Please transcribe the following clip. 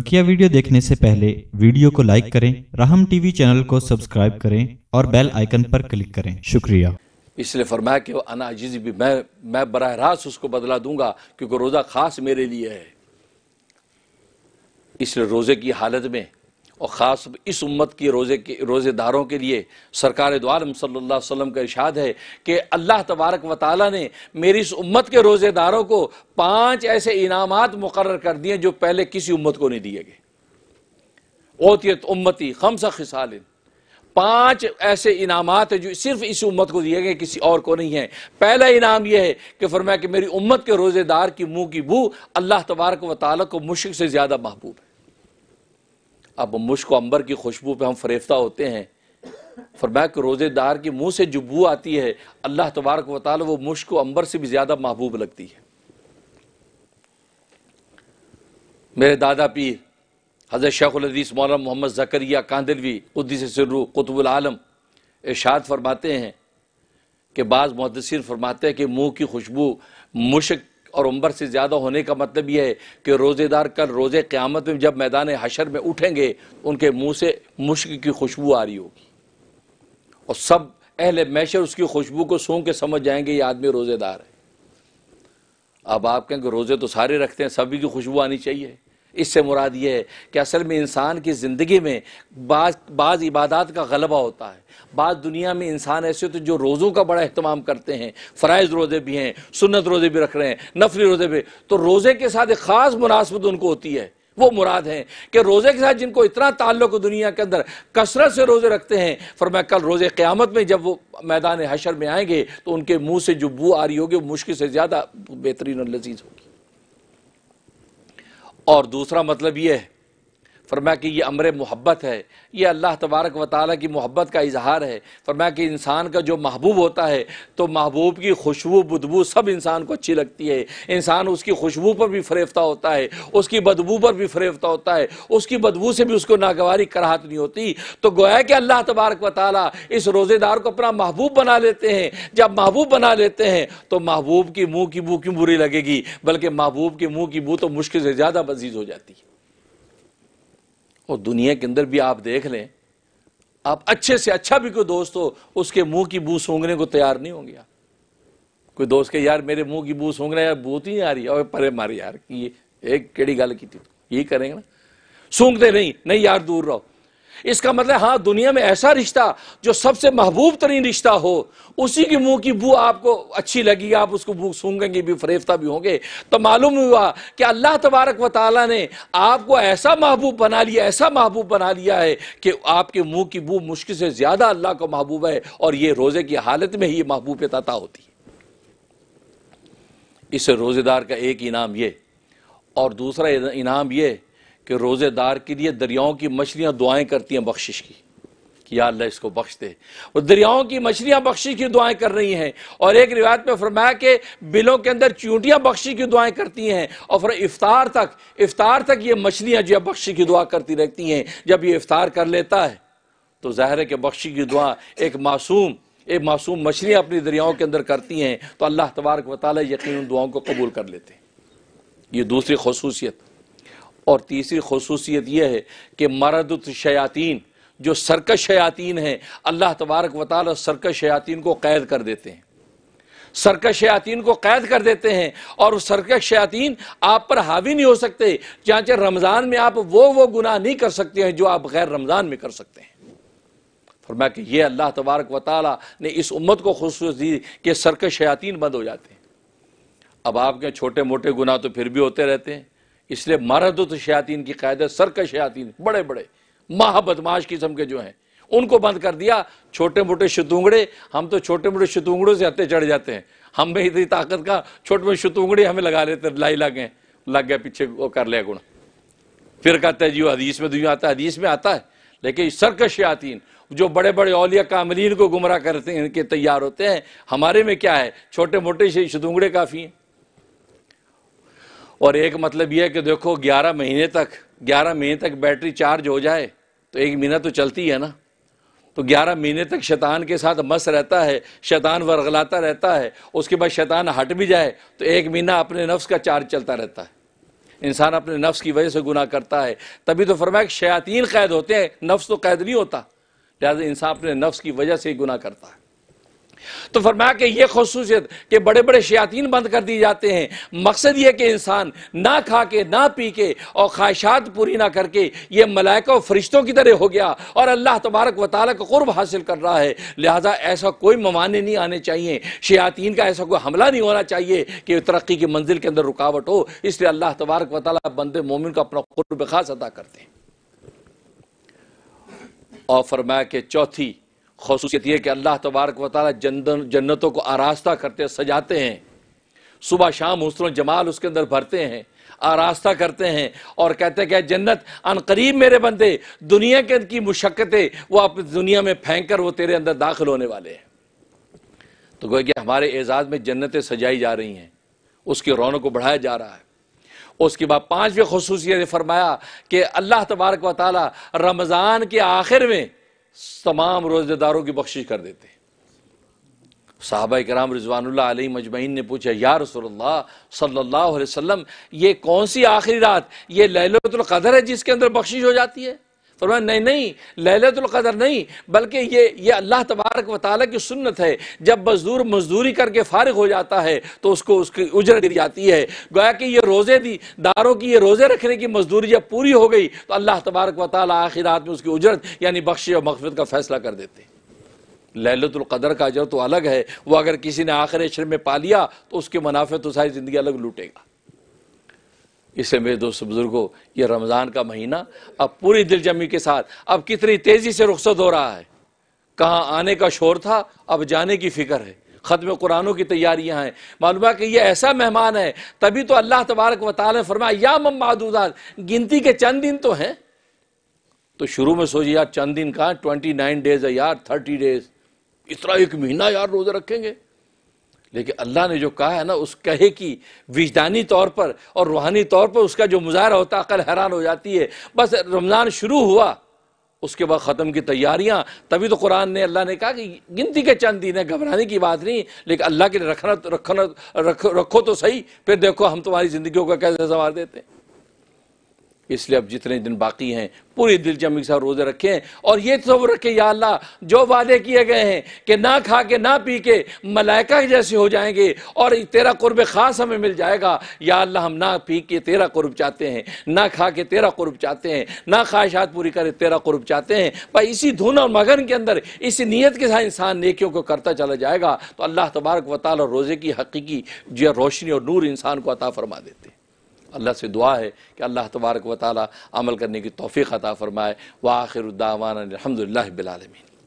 बकिया वीडियो देखने से पहले वीडियो को लाइक करें राहम टीवी चैनल को सब्सक्राइब करें और बेल आइकन पर क्लिक करें शुक्रिया इसलिए फरमाया कि अना भी मैं मैं बरह रास्त उसको बदला दूंगा क्योंकि रोज़ा खास मेरे लिए है इसलिए रोज़े की हालत में और ख़ास इस उम्मत की रोज़े के रोज़ेदारों के लिए सरकार द्वारम सल्ला वसम का इशाद है कि अल्लाह तबारक व ताली ने मेरी इस उम्मत के रोज़ेदारों को पाँच ऐसे इनाम मुकर कर दिए जो पहले किसी उम्मत को नहीं दिए गए ओतियत उम्मती खमसा खिसाल पांच ऐसे इनाम है जो सिर्फ इस उम्मत को दिए गए किसी और को नहीं है पहला इनाम यह है कि फरमाया कि मेरी उम्मत के रोज़ेदार की मुंह की बू अल्लाह तबारक व ताली को मुश्क से ज़्यादा महबूब है अब मुश्क अंबर की खुशबू पे हम फरेफ्ता होते हैं फरमाया कि रोज़ेदार के मुंह से जो बू आती है अल्लाह तबारक व ताल वो मुश्क अंबर से भी ज़्यादा महबूब लगती है मेरे दादा पीर हज़रत शेखुलदीस मौलाना मोहम्मद जकरिया कांदिलवी उद्दीस सर्रू कुतुबुल आलम इर्शाद फरमाते हैं कि बाज़ मुहदसर फरमाते हैं कि मुँह की खुशबू मुश्क और उम्र से ज़्यादा होने का मतलब यह है कि रोज़ेदार कल रोजे क़्यामत में जब मैदान हशर में उठेंगे उनके मुँह से मुश्क की खुशबू आ रही हो और सब अहल मैशर उसकी खुशबू को सूं के समझ जाएंगे ये आदमी रोज़ेदार है अब आप कहें कि रोज़े तो सारे रखते हैं सभी की खुशबू आनी चाहिए इससे मुराद ये है कि असल में इंसान की ज़िंदगी में बाज बाज़ इबादत का गलबा होता है बाद दुनिया में इंसान ऐसे होते जो रोज़ों का बड़ा अहतमाम करते हैं फ़रज़ रोज़े भी हैं सुन्नत रोज़े भी रख रहे हैं नफरी रोज़े भी तो रोज़े के साथ एक ख़ास मुनासबत उनको होती है वो मुराद हैं कि रोज़े के साथ जिनको इतना ताल्लुक दुनिया के अंदर कसरत से रोज़े रखते हैं मैं कल रोज़े क़्यामत में जब वो मैदान हशर में आएंगे तो उनके मुँह से जो बू आ रही होगी वो मुश्किल से ज़्यादा बेहतरीन और लजीज होगी और दूसरा मतलब ये है फरमाया कि ये अमर मोहब्बत है ये अल्लाह तबारक व ताली की मोहब्बत का इजहार है फरमाया कि इंसान का जो महबूब होता है तो महबूब की खुशबू बदबू सब इंसान को अच्छी लगती है इंसान उसकी खुशबू पर भी फरेफ्ता होता है उसकी बदबू पर भी फरेफ्ता होता है उसकी बदबू से भी उसको नागवारी कराहत नहीं होती तो गोया कि अल्लाह तबारक व ताली इस रोज़ेदार को अपना महबूब बना लेते हैं जब महबूब बना लेते हैं तो महबूब की मुँह की बू क्यों बुरी लगेगी बल्कि महबूब के मुँह की बू तो मुश्किल से ज़्यादा मजीज हो जाती है और दुनिया के अंदर भी आप देख लें आप अच्छे से अच्छा भी कोई दोस्त हो उसके मुंह की बू सूंघने को तैयार नहीं होंगे कोई दोस्त के यार मेरे मुंह की बू सूंघ यार बू ही आ रही है और परे मारे यार ये एक केड़ी गल की थी यही करेंगे ना सूंघते नहीं नहीं यार दूर रहो इसका मतलब हाँ दुनिया में ऐसा रिश्ता जो सबसे महबूब तरीन रिश्ता हो उसी के मुंह की बू आपको अच्छी लगी आप उसको बू सूंगेंगे भी फरेफ्ता भी होंगे तो मालूम हुआ कि अल्लाह तबारक व ताली ने आपको ऐसा महबूब बना लिया ऐसा महबूब बना लिया है कि आपके मुंह की बू मुश्किल से ज़्यादा अल्लाह को महबूब है और ये रोज़े की हालत में ही ये महबूब तता होती है इस रोज़ेदार का एक इनाम ये और दूसरा इनाम ये कि रोज़ेदार के लिए दरियाओं की मछलियाँ दुआएं करती हैं बख्शिश की कि या अल्लाह इसको बख्श दे और दरियाओं की मछलियाँ बख्शी की दुआएं कर रही हैं और एक रिवायत में फरमाया कि बिलों के अंदर चूंटियाँ बख्शी की दुआएं करती हैं और फिर इफ्तार तक इफ्तार तक ये मछलियाँ जो है बख्शी की दुआ करती रहती हैं जब ये इफ्तार कर लेता है तो ज़ाहिर है कि बख्शी की दुआ एक मासूम एक मासूम मछलियाँ अपनी दरियाओं के अंदर करती हैं तो अल्लाह तबारक वाली यकीन दुआओं को कबूल कर लेते हैं ये दूसरी खसूसियत और तीसरी खसूसियत यह है कि मरदत शयातीन जो सरकश शयातीन हैं अल्लाह तबारक वताल सरकश शयातीन को कैद कर देते हैं सरकश शयातीन को कैद कर देते हैं और उस सरकश शयातीन आप पर हावी नहीं हो सकते चाहे रमज़ान में आप वो वो गुनाह नहीं कर सकते हैं जो आप गैर रमज़ान में कर सकते हैं फरमाया कि ये अल्लाह तबारक व ने इस उम्मत को खसूस दी कि सरकश शयातीन बंद हो जाते हैं अब आपके छोटे मोटे गुनाह तो फिर भी होते रहते हैं इसलिए तो शयातीन की है सरकश शयातीन बड़े बड़े महाबदमाश किस्म के जो हैं उनको बंद कर दिया छोटे मोटे शतुंगड़े हम तो छोटे मोटे शतुंगड़ों से हते चढ़ जाते हैं हम में इतनी ताकत का छोटे मोटे शतुंगड़े हमें लगा लेते लाई लग गए लग गया पीछे वो कर लिया गुण फिर कहते हैं जी हदीस में दुनिया आता है हदीस में आता है लेकिन सरकश शयातीन जो बड़े बड़े औलिया कामलीन को गुमराह करते हैं इनके तैयार होते हैं हमारे में क्या है छोटे मोटे शतुंगड़े काफ़ी हैं और एक मतलब यह है कि देखो 11 महीने तक 11 महीने तक बैटरी चार्ज हो जाए तो एक महीना तो चलती है ना तो 11 महीने तक शैतान के साथ मस रहता है शैतान वर्गलाता रहता है उसके बाद शैतान हट भी जाए तो एक महीना अपने नफ्स का चार्ज चलता रहता है इंसान अपने नफ्स की वजह से गुनाह करता है तभी तो फरमाए शयातीन कैद होते हैं नफ्स तो कैद नहीं होता लिहाजा इंसान अपने नफ्स की वजह से ही गुनाह करता है तो फरमाया कि यह खसूसियत कि बड़े बड़े शयातीन बंद कर दिए जाते हैं मकसद यह कि इंसान ना खा के ना पी के और ख्वाहिशात पूरी ना करके ये मलाइका फरिश्तों की तरह हो गया और अल्लाह तबारक व का कुर्ब हासिल कर रहा है लिहाजा ऐसा कोई ममाने नहीं आने चाहिए शयातीन का ऐसा कोई हमला नहीं होना चाहिए कि तरक्की की मंजिल के अंदर रुकावट हो इसलिए अल्लाह तबारक व बंदे मोमिन का अपना कुर्ब खास अदा करते हैं और फरमाया कि चौथी खसूसियत यह कि अल्लाह तबारक व जन्नतों को आरास्ता करते सजाते हैं सुबह शाम हसन जमाल उसके अंदर भरते हैं आरास्ता करते हैं और कहते हैं कि जन्नत करीब मेरे बंदे दुनिया के की मुशक्क़तें वो आप दुनिया में फेंक कर वो तेरे अंदर दाखिल होने वाले हैं तो गोया कि हमारे एजाज़ में जन्नतें सजाई जा रही हैं उसकी रौनक को बढ़ाया जा रहा है उसके बाद पांचवी खसूसियत फरमाया कि अल्लाह तबारक व रमज़ान के आखिर में तमाम रोजेदारों की बख्शिश कर देते साहबा कराम रिजवानुल्लाह आलही मजमैन ने पूछा या रसोल्ला सल्लल्लाहु ये कौन सी आखिरी रात ये लहलतुल्क़दर है जिसके अंदर बख्शिश हो जाती है फरमाया नहीं नहीं लहलतुल्क़दर नहीं बल्कि ये ये अल्लाह तबारक व ताली की सुन्नत है जब मज़दूर मज़दूरी करके फारग हो जाता है तो उसको उसकी उजर गिर जाती है गोया कि ये रोज़े दी दारों की ये रोज़े रखने की मजदूरी जब पूरी हो गई तो अल्लाह तबारक व आखिर आखिरात में उसकी उजरत यानी बख्श और मकफत का फैसला कर देते लहलतुल्क़दर का अजर तो अलग है वह अगर किसी ने आखिर अशर में पा लिया तो उसके मुनाफे तो सारी ज़िंदगी अलग लूटेगा इसलिए मेरे दोस्त बुजुर्गो ये रमज़ान का महीना अब पूरी दिलजमी के साथ अब कितनी तेज़ी से रुखसत हो रहा है कहाँ आने का शोर था अब जाने की फ़िक्र है ख़त्म कुरानों की तैयारियां हैं मालूम है कि यह ऐसा मेहमान है तभी तो अल्लाह तबारक वाले फरमाया या ममादूदात गिनती के चंद दिन तो हैं तो शुरू में सोचिए यार चंद दिन कहाँ ट्वेंटी नाइन डेज़ है यार थर्टी डेज़ इतना एक महीना यार रोज़े रखेंगे लेकिन अल्लाह ने जो कहा है ना उस कहे की विजदानी तौर पर और रूहानी तौर पर उसका जो मुजाहरा होता है अकल हैरान हो जाती है बस रमज़ान शुरू हुआ उसके बाद ख़त्म की तैयारियां तभी तो कुरान ने अल्लाह ने कहा कि गिनती के चंद दिन है घबराने की बात नहीं लेकिन अल्लाह के रखना तो, रखना रख, रखो तो सही फिर देखो हम तुम्हारी ज़िंदगी का कैसे संवार देते हैं इसलिए अब जितने दिन बाकी हैं पूरी दिल जमी साहब रोज़े रखें और ये तस्वर रखें या अल्लाह जो वादे किए गए हैं कि ना खा के ना पी के मलाइका जैसे हो जाएंगे और तेरा कुर्ब ख़ास हमें मिल जाएगा या अल्लाह हम ना पी के तेरा कुर्ब चाहते हैं ना खा के तेरा कुर्ब चाहते हैं ना ख्वाहिशात पूरी करें तेरा कुर्ब चाहते हैं भाई इसी धुन और मगन के अंदर इसी नीयत के साथ इंसान नेकियों को करता चला जाएगा तो अल्लाह तबारक वाल रोज़े की हकीकी जो रोशनी और नूर इंसान को अता फरमा देते अल्लाह से दुआ है कि अल्लाह तबारक व ताली अमल करने की तोफ़ी अता फ़रमाए व आखिर उद्दावान अलहमदिल्ला